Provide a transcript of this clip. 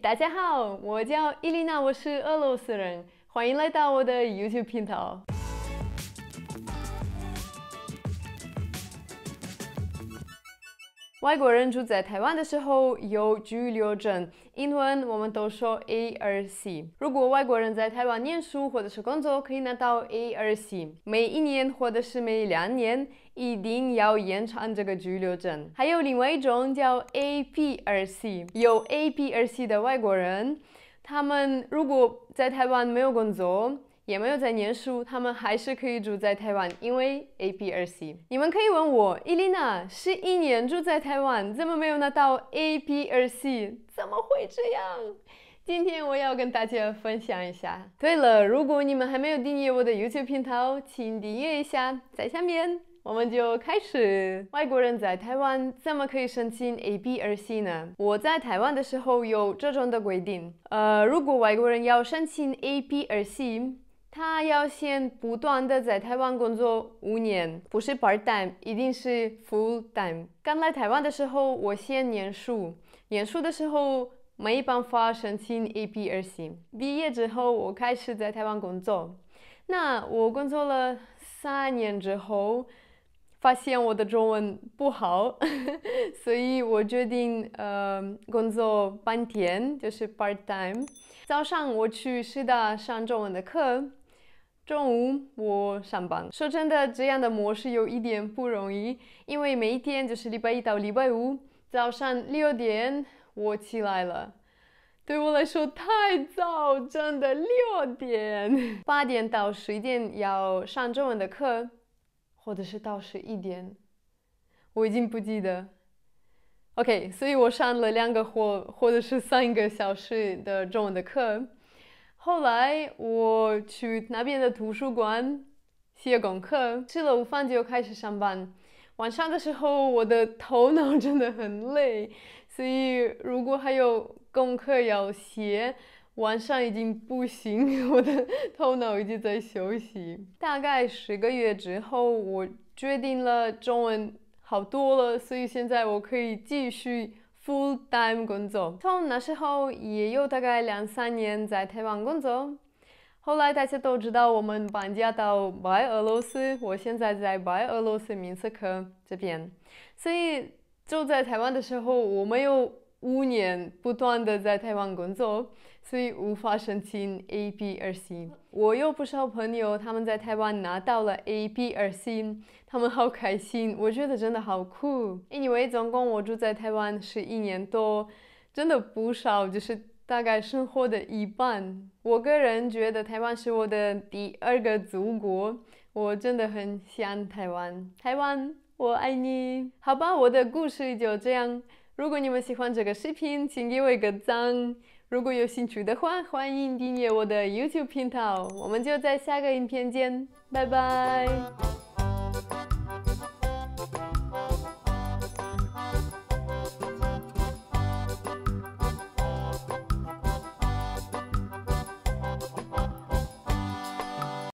大家好，我叫伊琳娜，我是俄罗斯人，欢迎来到我的优秀频道。外国人住在台湾的时候有居留证，英文我们都说 A 二 C。如果外国人在台湾念书或者是工作，可以拿到 A 二 C。每一年或者是每两年，一定要延长这个居留证。还有另外一种叫 A P 二 C，有 A P 二 C 的外国人，他们如果在台湾没有工作。也没有在念书，他们还是可以住在台湾，因为 A B 二 C。你们可以问我，Elena 是一年住在台湾，怎么没有拿到 A B 二 C？怎么会这样？今天我要跟大家分享一下。对了，如果你们还没有订阅我的 YouTube 频道，请订阅一下。在下面，我们就开始。外国人在台湾怎么可以申请 A B 二 C 呢？我在台湾的时候有这种的规定。呃，如果外国人要申请 A B 二 C。他要先不断的在台湾工作五年，不是 part time，一定是 full time。刚来台湾的时候，我先念书，念书的时候没办法申请 A P 二 C。毕业之后，我开始在台湾工作。那我工作了三年之后，发现我的中文不好，所以我决定呃，工作半天，就是 part time。早上我去师大上中文的课。中午我上班，说真的，这样的模式有一点不容易，因为每一天就是礼拜一到礼拜五，早上六点我起来了，对我来说太早，真的六点，八点到十一点要上中文的课，或者是到十一点，我已经不记得。OK，所以我上了两个或或者是三个小时的中文的课。后来我去那边的图书馆写功课，吃了午饭就开始上班。晚上的时候，我的头脑真的很累，所以如果还有功课要写，晚上已经不行，我的头脑已经在休息。大概十个月之后，我决定了中文好多了，所以现在我可以继续。full time 工作，从那时候也有大概两三年在台湾工作。后来大家都知道我们搬家到白俄罗斯，我现在在白俄罗斯明斯克这边。所以就在台湾的时候，我没有。五年不断的在台湾工作，所以无法申请 A B 二 C。我有不少朋友，他们在台湾拿到了 A B 二 C，他们好开心，我觉得真的好酷。因为总共我住在台湾是一年多，真的不少，就是大概生活的一半。我个人觉得台湾是我的第二个祖国，我真的很想台湾，台湾我爱你。好吧，我的故事就这样。如果你们喜欢这个视频，请给我一个赞。如果有兴趣的话，欢迎订阅我的 YouTube 频道。我们就在下个影片见，拜拜。